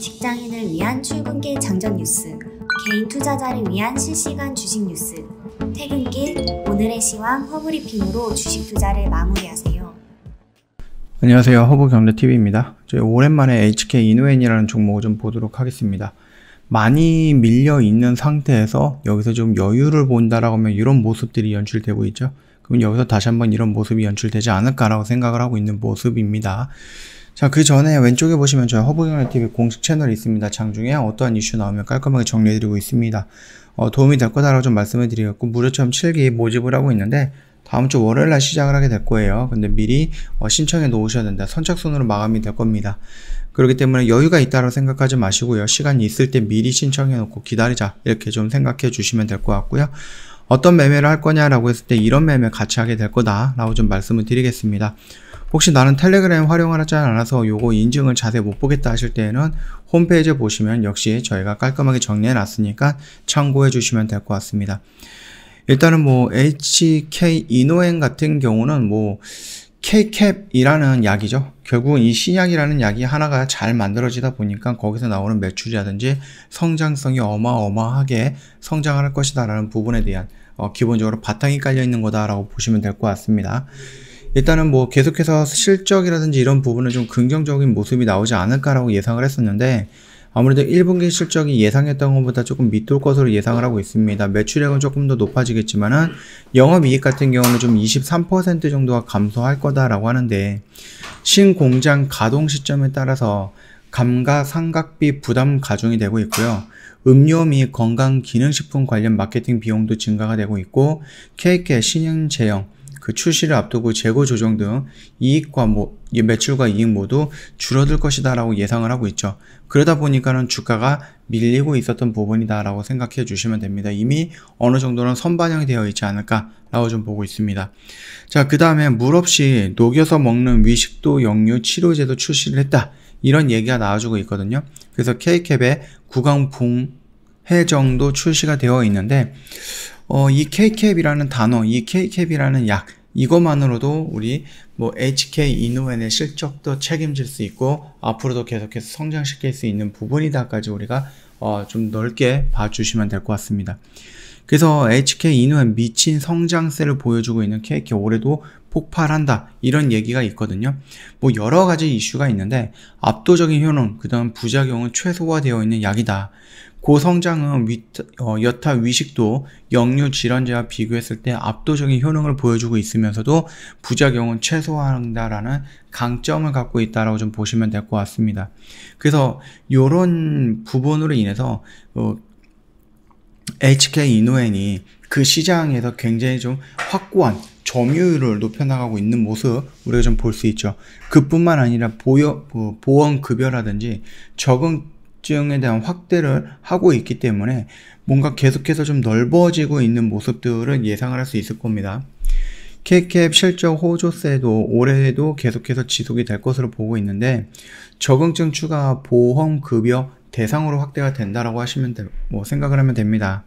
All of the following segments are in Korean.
직장인을 위한 출근길 장전 뉴스, 개인 투자자를 위한 실시간 주식 뉴스, 퇴근길 오늘의 시황 허브리핑으로 주식 투자를 마무리하세요. 안녕하세요. 허브경제TV입니다. 오랜만에 HK 이노이라는 종목을 좀 보도록 하겠습니다. 많이 밀려 있는 상태에서 여기서 좀 여유를 본다라고 하면 이런 모습들이 연출되고 있죠. 그럼 여기서 다시 한번 이런 모습이 연출되지 않을까라고 생각을 하고 있는 모습입니다. 자, 그 전에 왼쪽에 보시면 저희 허브경찰TV 공식 채널이 있습니다. 장중에 어떠한 이슈 나오면 깔끔하게 정리해드리고 있습니다. 어, 도움이 될 거다라고 좀 말씀을 드리겠고, 무료 체험 7기 모집을 하고 있는데, 다음 주 월요일 날 시작을 하게 될 거예요. 근데 미리 어, 신청해 놓으셔야 된다. 선착순으로 마감이 될 겁니다. 그렇기 때문에 여유가 있다고 라 생각하지 마시고요. 시간이 있을 때 미리 신청해 놓고 기다리자. 이렇게 좀 생각해 주시면 될 것 같고요. 어떤 매매를 할 거냐라고 했을 때 이런 매매 같이 하게 될 거다라고 좀 말씀을 드리겠습니다. 혹시 나는 텔레그램 활용하지 않아서 요거 인증을 자세히 못 보겠다 하실 때에는 홈페이지 에 보시면 역시 저희가 깔끔하게 정리해 놨으니까 참고해 주시면 될 것 같습니다. 일단은 뭐 HK 이노엔 같은 경우는 뭐 K캡이라는 약이죠. 결국은 이 신약이라는 약이 하나가 잘 만들어지다 보니까 거기서 나오는 매출이라든지 성장성이 어마어마하게 성장할 것이다라는 부분에 대한 어, 기본적으로 바탕이 깔려 있는 거다라고 보시면 될 것 같습니다. 일단은 뭐 계속해서 실적이라든지 이런 부분은 좀 긍정적인 모습이 나오지 않을까라고 예상을 했었는데 아무래도 1분기 실적이 예상했던 것보다 조금 밑돌 것으로 예상을 하고 있습니다. 매출액은 조금 더 높아지겠지만은 영업이익 같은 경우는 좀 23% 정도가 감소할 거다라고 하는데 신공장 가동 시점에 따라서 감가 상각비 부담 가중이 되고 있고요. 음료 및 건강 기능식품 관련 마케팅 비용도 증가가 되고 있고 케이크 신형 제형 그 출시를 앞두고 재고 조정 등 이익과 모, 매출과 이익 모두 줄어들 것이다라고 예상을 하고 있죠. 그러다 보니까는 주가가 밀리고 있었던 부분이다라고 생각해 주시면 됩니다. 이미 어느 정도는 선반영이 되어 있지 않을까라고 좀 보고 있습니다. 자, 그 다음에 물 없이 녹여서 먹는 위식도 역류 치료제도 출시를 했다. 이런 얘기가 나와주고 있거든요. 그래서 K캡의 구강풍 해정도 출시가 되어 있는데 어, 이 KCAP이라는 단어, 이 KCAP이라는 약, 이것만으로도 우리 뭐 HK 이노엔의 실적도 책임질 수 있고 앞으로도 계속해서 성장시킬 수 있는 부분이다까지 우리가 어, 좀 넓게 봐주시면 될 것 같습니다. 그래서 HK 이노엔 미친 성장세를 보여주고 있는 KK 올해도 폭발한다 이런 얘기가 있거든요. 뭐 여러 가지 이슈가 있는데 압도적인 효능 그다음 부작용은 최소화되어 있는 약이다. 고성장은 위, 어, 여타 위식도 역류 질환제와 비교했을 때 압도적인 효능을 보여주고 있으면서도 부작용은 최소화한다라는 강점을 갖고 있다라고 좀 보시면 될 것 같습니다. 그래서 이런 부분으로 인해서 어, HK 이노엔이 그 시장에서 굉장히 좀 확고한 점유율을 높여나가고 있는 모습 우리가 좀 볼 수 있죠. 그뿐만 아니라 보여, 뭐, 보험 급여라든지 적응 지형에 대한 확대를 하고 있기 때문에 뭔가 계속해서 좀 넓어지고 있는 모습들을 예상을 할 수 있을 겁니다. K캡 실적 호조세도 올해에도 계속해서 지속이 될 것으로 보고 있는데 적응증 추가 보험급여 대상으로 확대가 된다라고 하시면 되, 뭐 생각을 하면 됩니다.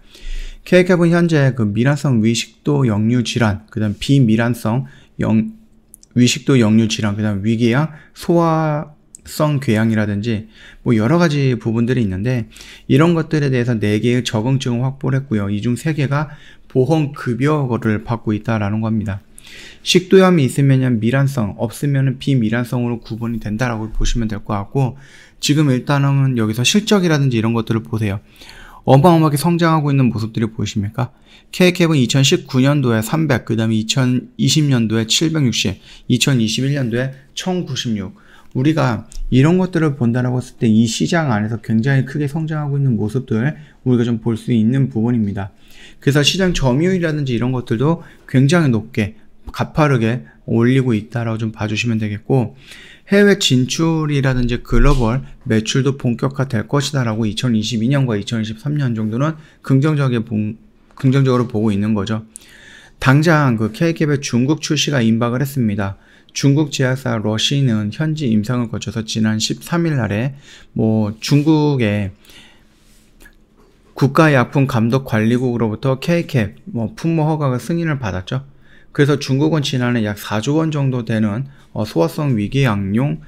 K캡은 현재 그 미란성 위식도 역류 질환, 그다음 비미란성 영, 위식도 역류 질환, 그다음 위궤양 소화 성궤양이라든지뭐 여러 가지 부분들이 있는데 이런 것들에 대해서 4개의 적응증을 확보를 했고요. 이 중 3개가 보험급여를 받고 있다라는 겁니다. 식도염이 있으면 미란성, 없으면 비미란성으로 구분이 된다라고 보시면 될 것 같고 지금 일단은 여기서 실적이라든지 이런 것들을 보세요. 어마어마하게 성장하고 있는 모습들이 보이십니까? K캡은 2019년도에 300, 그 다음에 2020년도에 760, 2021년도에 1096, 우리가 이런 것들을 본다라고 했을 때 이 시장 안에서 굉장히 크게 성장하고 있는 모습들 우리가 좀 볼 수 있는 부분입니다. 그래서 시장 점유율이라든지 이런 것들도 굉장히 높게 가파르게 올리고 있다라고 좀 봐주시면 되겠고 해외 진출이라든지 글로벌 매출도 본격화 될 것이다라고 2022년과 2023년 정도는 긍정적인 긍정적으로 보고 있는 거죠. 당장 그 케이캡의 중국 출시가 임박을 했습니다. 중국 제약사 러시는 현지 임상을 거쳐서 지난 13일 날에 뭐 중국의 국가약품감독관리국으로부터 케이캡 뭐 품목 허가가 승인을 받았죠. 그래서 중국은 지난해 약 4조 원 정도 되는 어 소화성 위궤양용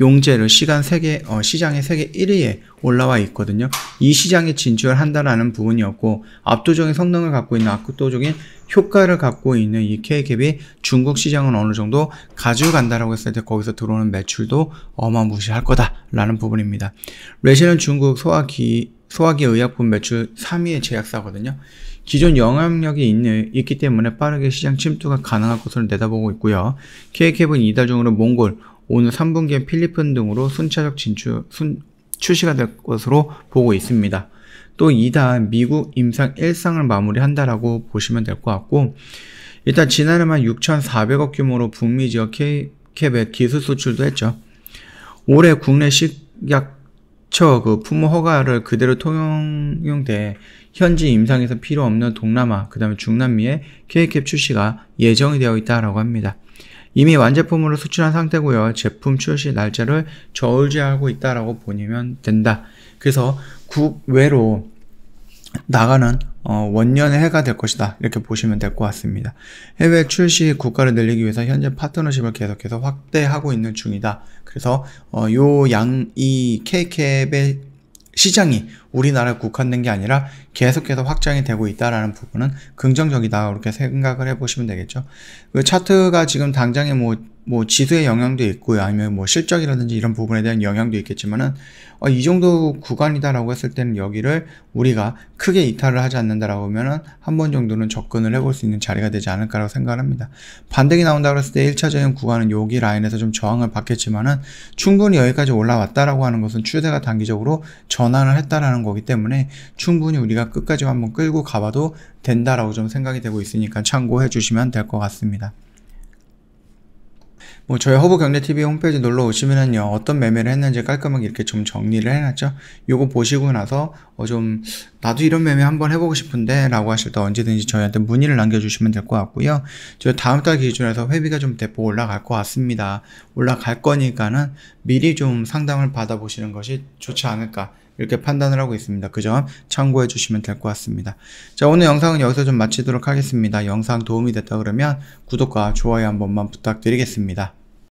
용제를 시간 세계 어, 시장의 세계 1위에 올라와 있거든요. 이 시장에 진출 한다라는 부분이었고 압도적인 성능을 갖고 있는 압도적인 효과를 갖고 있는 이 K캡이 중국 시장은 어느 정도 가져간다라고 했을 때 거기서 들어오는 매출도 어마무시할 거다라는 부분입니다. 레시는 중국 소화기 소화기 의약품 매출 3위의 제약사거든요. 기존 영향력이 있는, 있기 때문에 빠르게 시장 침투가 가능할 것으로 내다보고 있고요. KK은 이달 중으로 몽골, 오늘 3분기엔 필리핀 등으로 순차적 진출, 순, 출시가 될 것으로 보고 있습니다. 또 이단 미국 임상 1상을 마무리한다라고 보시면 될 것 같고 일단 지난해만 6,400억 규모로 북미 지역 케이캡의 기술 수출도 했죠. 올해 국내 식약처 그 품목 허가를 그대로 통용돼 현지 임상에서 필요 없는 동남아 그다음에 중남미에 케이캡 출시가 예정이 되어 있다라고 합니다. 이미 완제품으로 수출한 상태고요. 제품 출시 날짜를 저울지하고 있다라고 보면 된다. 그래서 국외로 나가는 어, 원년의 해가 될 것이다 이렇게 보시면 될 것 같습니다 해외 출시 국가를 늘리기 위해서 현재 파트너십을 계속해서 확대하고 있는 중이다 그래서 어, 요양이 KCAP의 시장이 우리나라에 국한된 게 아니라 계속해서 확장이 되고 있다라는 부분은 긍정적이다 그렇게 생각을 해보시면 되겠죠. 그 차트가 지금 당장에 뭐뭐 지수의 영향도 있고요. 아니면 뭐 실적이라든지 이런 부분에 대한 영향도 있겠지만은 어, 이 정도 구간이다라고 했을 때는 여기를 우리가 크게 이탈을 하지 않는다라고 하면은 한 번 정도는 접근을 해 볼 수 있는 자리가 되지 않을까라고 생각 합니다. 반등이 나온다고 랬을때 1차적인 구간은 여기 라인에서 좀 저항을 받겠지만은 충분히 여기까지 올라왔다라고 하는 것은 추세가 단기적으로 전환을 했다라는 거기 때문에 충분히 우리가 끝까지 한번 끌고 가봐도 된다라고 좀 생각이 되고 있으니까 참고해 주시면 될 것 같습니다. 뭐 저희 허브 경제 TV 홈페이지 놀러 오시면은요 어떤 매매를 했는지 깔끔하게 이렇게 좀 정리를 해놨죠. 요거 보시고 나서 어좀 나도 이런 매매 한번 해보고 싶은데라고 하실 때 언제든지 저희한테 문의를 남겨주시면 될 것 같고요. 저 다음 달 기준에서 회비가 좀 대폭 올라갈 것 같습니다. 올라갈 거니까는 미리 좀 상담을 받아보시는 것이 좋지 않을까. 이렇게 판단을 하고 있습니다. 그 점 참고해 주시면 될 것 같습니다. 자 오늘 영상은 여기서 좀 마치도록 하겠습니다. 영상 도움이 됐다 그러면 구독과 좋아요 한 번만 부탁드리겠습니다.